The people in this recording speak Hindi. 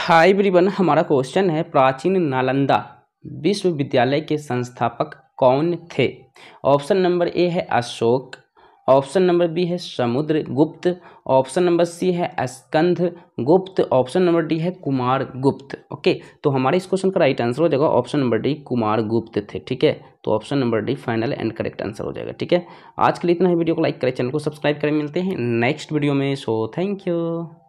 हाई ब्रिबन हमारा क्वेश्चन है प्राचीन नालंदा विश्वविद्यालय के संस्थापक कौन थे ऑप्शन नंबर ए है अशोक ऑप्शन नंबर बी है समुद्र गुप्त ऑप्शन नंबर सी है स्कंध गुप्त ऑप्शन नंबर डी है कुमार गुप्त ओके तो हमारे इस क्वेश्चन का राइट आंसर हो जाएगा ऑप्शन नंबर डी कुमार गुप्त थे ठीक है तो option number D final and correct answer हो जाएगा ठीक है आज के लिए इतना ही वीडियो को लाइक करें चैनल को सब्सक्राइब करें मिलते हैं नेक्स्ट वीडियो में सो थैंक यू